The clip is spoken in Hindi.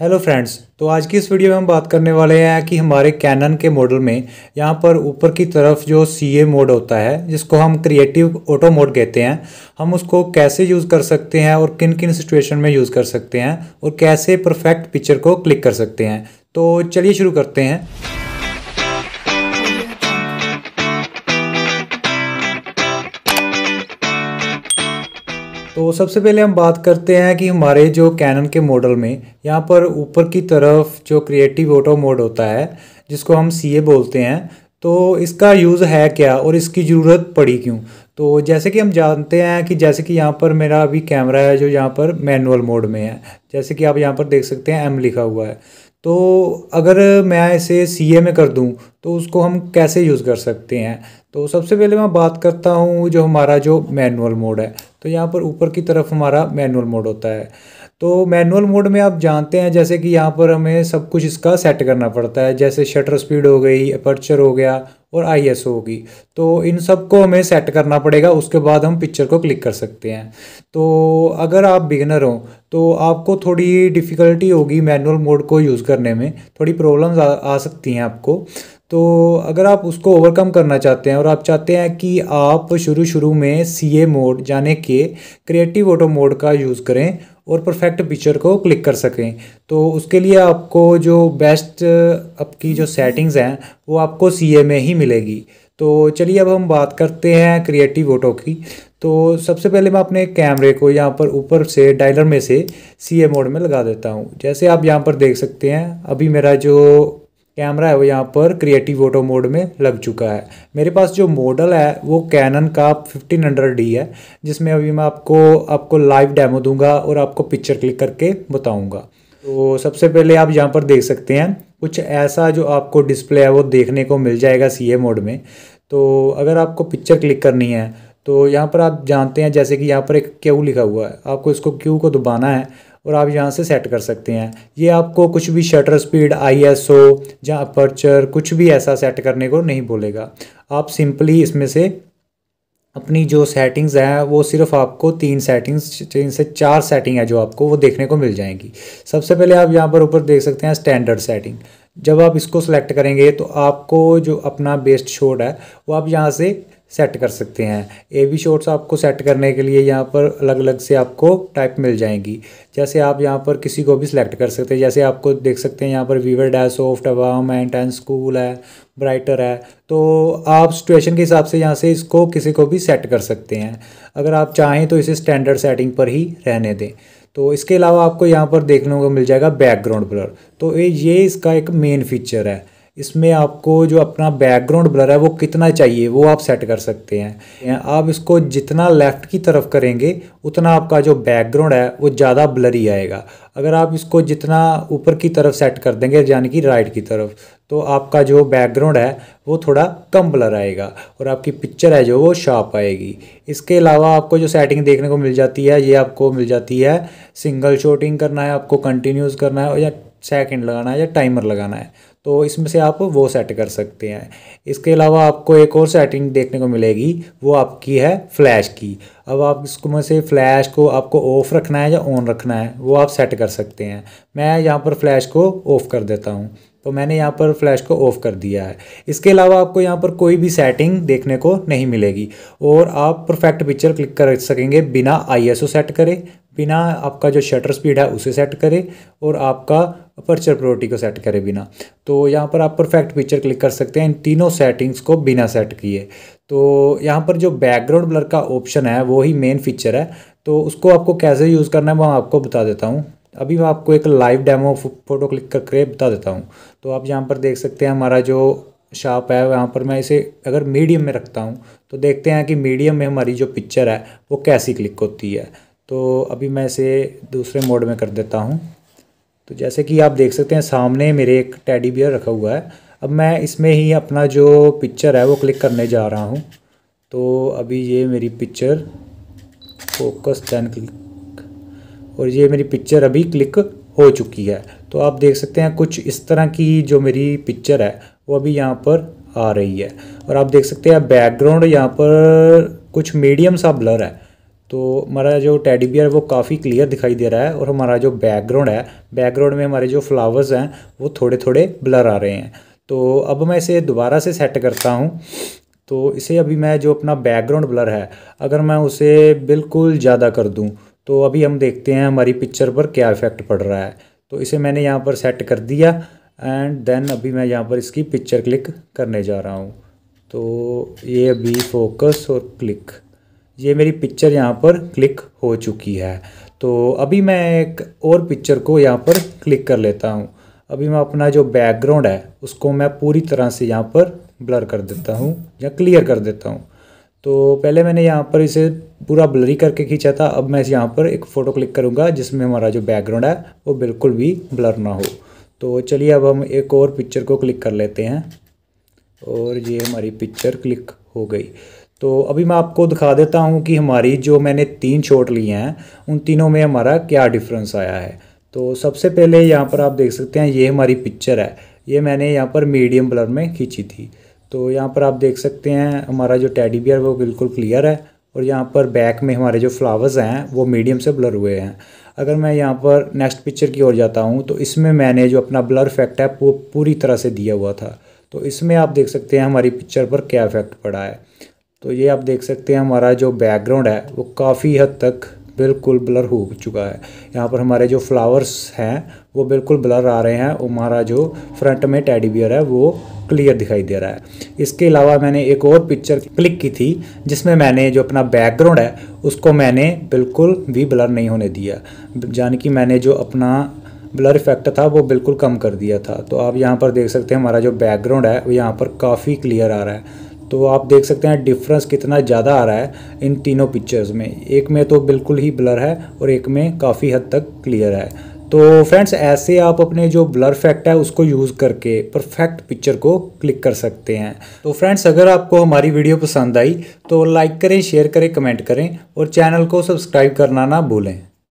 हेलो फ्रेंड्स तो आज की इस वीडियो में हम बात करने वाले हैं कि हमारे कैनन के मॉडल में यहाँ पर ऊपर की तरफ जो सी ए मोड होता है जिसको हम क्रिएटिव ऑटो मोड कहते हैं हम उसको कैसे यूज़ कर सकते हैं और किन किन सिचुएशन में यूज़ कर सकते हैं और कैसे परफेक्ट पिक्चर को क्लिक कर सकते हैं तो चलिए शुरू करते हैं तो सबसे पहले हम बात करते हैं कि हमारे जो कैनन के मॉडल में यहाँ पर ऊपर की तरफ जो क्रिएटिव ऑटो मोड होता है जिसको हम सी बोलते हैं तो इसका यूज़ है क्या और इसकी ज़रूरत पड़ी क्यों तो जैसे कि हम जानते हैं कि जैसे कि यहाँ पर मेरा अभी कैमरा है जो यहाँ पर मैनुअल मोड में है जैसे कि आप यहाँ पर देख सकते हैं एम लिखा हुआ है तो अगर मैं इसे सी ए में कर दूँ तो उसको हम कैसे यूज़ कर सकते हैं तो सबसे पहले मैं बात करता हूँ जो हमारा जो मैनुअल मोड है तो यहाँ पर ऊपर की तरफ हमारा मैनुअल मोड होता है तो मैनुअल मोड में आप जानते हैं जैसे कि यहाँ पर हमें सब कुछ इसका सेट करना पड़ता है जैसे शटर स्पीड हो गई अपर्चर हो गया और आई एस होगी तो इन सब को हमें सेट करना पड़ेगा उसके बाद हम पिक्चर को क्लिक कर सकते हैं तो अगर आप बिगनर हो तो आपको थोड़ी डिफ़िकल्टी होगी मैनुअल मोड को यूज़ करने में थोड़ी प्रॉब्लम्स आ, आ सकती हैं आपको तो अगर आप उसको ओवरकम करना चाहते हैं और आप चाहते हैं कि आप शुरू शुरू में सी ए मोड जाने के क्रिएटिव ऑटो मोड का यूज़ करें और परफेक्ट पिक्चर को क्लिक कर सकें तो उसके लिए आपको जो बेस्ट uh, आपकी जो सेटिंग्स हैं वो आपको सी ए में ही मिलेगी तो चलिए अब हम बात करते हैं क्रिएटिव ऑटो की तो सबसे पहले मैं अपने कैमरे को यहाँ पर ऊपर से डायलर में से सी ए मोड में लगा देता हूँ जैसे आप यहाँ पर देख सकते हैं अभी मेरा जो कैमरा है वो यहाँ पर क्रिएटिव ऑटो मोड में लग चुका है मेरे पास जो मॉडल है वो कैनन का 1500D है जिसमें अभी मैं आपको आपको लाइव डेमो दूंगा और आपको पिक्चर क्लिक करके बताऊंगा तो सबसे पहले आप यहाँ पर देख सकते हैं कुछ ऐसा जो आपको डिस्प्ले है वो देखने को मिल जाएगा सी मोड में तो अगर आपको पिक्चर क्लिक करनी है तो यहाँ पर आप जानते हैं जैसे कि यहाँ पर एक क्यू लिखा हुआ है आपको इसको क्यू को दबाना है और आप यहाँ से सेट कर सकते हैं ये आपको कुछ भी shutter speed I S O या अपर्चर कुछ भी ऐसा सेट करने को नहीं बोलेगा आप सिंपली इसमें से अपनी जो सेटिंग्स हैं वो सिर्फ आपको तीन सेटिंग्स तीन से चार सेटिंग है जो आपको वो देखने को मिल जाएंगी सबसे पहले आप यहाँ पर ऊपर देख सकते हैं स्टैंडर्ड सेटिंग जब आप इसको सेलेक्ट करेंगे तो आपको जो अपना बेस्ट शोट है वो आप यहाँ से सेट कर सकते हैं ए वी शॉर्ट्स आपको सेट करने के लिए यहाँ पर अलग अलग से आपको टाइप मिल जाएंगी जैसे आप यहाँ पर किसी को भी सिलेक्ट कर सकते हैं जैसे आपको देख सकते हैं यहाँ पर weaver dash soft environment and school है ब्राइटर है तो आप सिचुएशन के हिसाब से यहाँ से इसको किसी को भी सेट कर सकते हैं अगर आप चाहें तो इसे स्टैंडर्ड सेटिंग पर ही रहने दें तो इसके अलावा आपको यहाँ पर देखने को मिल जाएगा बैकग्राउंड ब्लर तो ये इसका एक मेन फीचर है इसमें आपको जो अपना बैकग्राउंड ब्लर है वो कितना चाहिए वो आप सेट कर सकते हैं आप इसको जितना लेफ़्ट की तरफ करेंगे उतना आपका जो बैकग्राउंड है वो ज़्यादा ब्लरी आएगा अगर आप इसको जितना ऊपर की तरफ सेट कर देंगे यानी कि राइट की तरफ तो आपका जो बैकग्राउंड है वो थोड़ा कम ब्लर आएगा और आपकी पिक्चर है जो वो शार्प आएगी इसके अलावा आपको जो सेटिंग देखने को मिल जाती है ये आपको मिल जाती है सिंगल शोटिंग करना है आपको कंटिन्यूस करना है या सेकंड लगाना है या टाइमर लगाना है तो इसमें से आप वो सेट कर सकते हैं इसके अलावा आपको एक और सेटिंग देखने को मिलेगी वो आपकी है फ्लैश की अब आप इसको में से फ्लैश को आपको ऑफ़ रखना है या ऑन रखना है वो आप सेट कर सकते हैं मैं यहाँ पर फ्लैश को ऑफ़ कर देता हूँ तो मैंने यहाँ पर फ्लैश को ऑफ़ कर दिया है इसके अलावा आपको यहाँ पर कोई भी सेटिंग देखने को नहीं मिलेगी और आप परफेक्ट पिक्चर क्लिक कर सकेंगे बिना आईएसओ सेट करे बिना आपका जो शटर स्पीड है उसे सेट करे और आपका अपर्चर प्रोरिटी को सेट करे बिना तो यहाँ पर आप परफेक्ट पिक्चर क्लिक कर सकते हैं इन तीनों सेटिंग्स को बिना सेट किए तो यहाँ पर जो बैकग्राउंड ब्लर का ऑप्शन है वो ही मेन फीचर है तो उसको आपको कैसे यूज़ करना है वो आपको बता देता हूँ अभी मैं आपको एक लाइव डेमो फ़ोटो क्लिक करके बता देता हूँ तो आप यहाँ पर देख सकते हैं हमारा जो शॉप है वहाँ पर मैं इसे अगर मीडियम में रखता हूँ तो देखते हैं कि मीडियम में हमारी जो पिक्चर है वो कैसी क्लिक होती है तो अभी मैं इसे दूसरे मोड में कर देता हूँ तो जैसे कि आप देख सकते हैं सामने मेरे एक टेडी बियर रखा हुआ है अब मैं इसमें ही अपना जो पिक्चर है वो क्लिक करने जा रहा हूँ तो अभी ये मेरी पिक्चर फोकस टेन क्लिक और ये मेरी पिक्चर अभी क्लिक हो चुकी है तो आप देख सकते हैं कुछ इस तरह की जो मेरी पिक्चर है वो अभी यहाँ पर आ रही है और आप देख सकते हैं बैकग्राउंड यहाँ पर कुछ मीडियम सा ब्लर है तो हमारा जो टेडी बियर वो काफ़ी क्लियर दिखाई दे रहा है और हमारा जो बैकग्राउंड है बैकग्राउंड में हमारे जो फ्लावर्स हैं वो थोड़े थोड़े ब्लर आ रहे हैं तो अब मैं इसे दोबारा से सेट करता हूँ तो इसे अभी मैं जो अपना बैकग्राउंड ब्लर है अगर मैं उसे बिल्कुल ज़्यादा कर दूँ तो अभी हम देखते हैं हमारी पिक्चर पर क्या इफ़ेक्ट पड़ रहा है तो इसे मैंने यहाँ पर सेट कर दिया एंड देन अभी मैं यहाँ पर इसकी पिक्चर क्लिक करने जा रहा हूँ तो ये अभी फोकस और क्लिक ये मेरी पिक्चर यहाँ पर क्लिक हो चुकी है तो अभी मैं एक और पिक्चर को यहाँ पर क्लिक कर लेता हूँ अभी मैं अपना जो बैकग्राउंड है उसको मैं पूरी तरह से यहाँ पर ब्लर कर देता हूँ या क्लियर कर देता हूँ तो पहले मैंने यहाँ पर इसे पूरा ब्लरी करके खींचा था अब मैं यहाँ पर एक फ़ोटो क्लिक करूँगा जिसमें हमारा जो बैकग्राउंड है वो बिल्कुल भी ब्लर ना हो तो चलिए अब हम एक और पिक्चर को क्लिक कर लेते हैं और ये हमारी पिक्चर क्लिक हो गई तो अभी मैं आपको दिखा देता हूँ कि हमारी जो मैंने तीन शॉट लिए हैं उन तीनों में हमारा क्या डिफरेंस आया है तो सबसे पहले यहाँ पर आप देख सकते हैं ये हमारी पिक्चर है ये मैंने यहाँ पर मीडियम ब्लर में खींची थी तो यहाँ पर आप देख सकते हैं हमारा जो टैडी बियर वो बिल्कुल क्लियर है और यहाँ पर बैक में हमारे जो फ्लावर्स हैं वो मीडियम से ब्लर हुए हैं अगर मैं यहाँ पर नेक्स्ट पिक्चर की ओर जाता हूँ तो इसमें मैंने जो अपना ब्लर इफेक्ट है वो पूरी तरह से दिया हुआ था तो इसमें आप देख सकते हैं हमारी पिक्चर पर क्या इफेक्ट पड़ा है तो ये आप देख सकते हैं हमारा जो बैकग्राउंड है वो काफ़ी हद तक बिल्कुल ब्लर हो चुका है यहाँ पर हमारे जो फ्लावर्स हैं वो बिल्कुल ब्लर आ रहे हैं और हमारा जो फ्रंट में टेडी बियर है वो क्लियर दिखाई दे रहा है इसके अलावा मैंने एक और पिक्चर क्लिक की थी जिसमें मैंने जो अपना बैकग्राउंड है उसको मैंने बिल्कुल भी ब्लर नहीं होने दिया यानी कि मैंने जो अपना ब्लर इफेक्ट था वो बिल्कुल कम कर दिया था तो आप यहाँ पर देख सकते हैं हमारा जो बैकग्राउंड है वो यहाँ पर काफ़ी क्लियर आ रहा है तो आप देख सकते हैं डिफरेंस कितना ज़्यादा आ रहा है इन तीनों पिक्चर्स में एक में तो बिल्कुल ही ब्लर है और एक में काफ़ी हद तक क्लियर है तो फ्रेंड्स ऐसे आप अपने जो ब्लर फैक्ट है उसको यूज़ करके परफेक्ट पिक्चर को क्लिक कर सकते हैं तो फ्रेंड्स अगर आपको हमारी वीडियो पसंद आई तो लाइक करें शेयर करें कमेंट करें और चैनल को सब्सक्राइब करना ना भूलें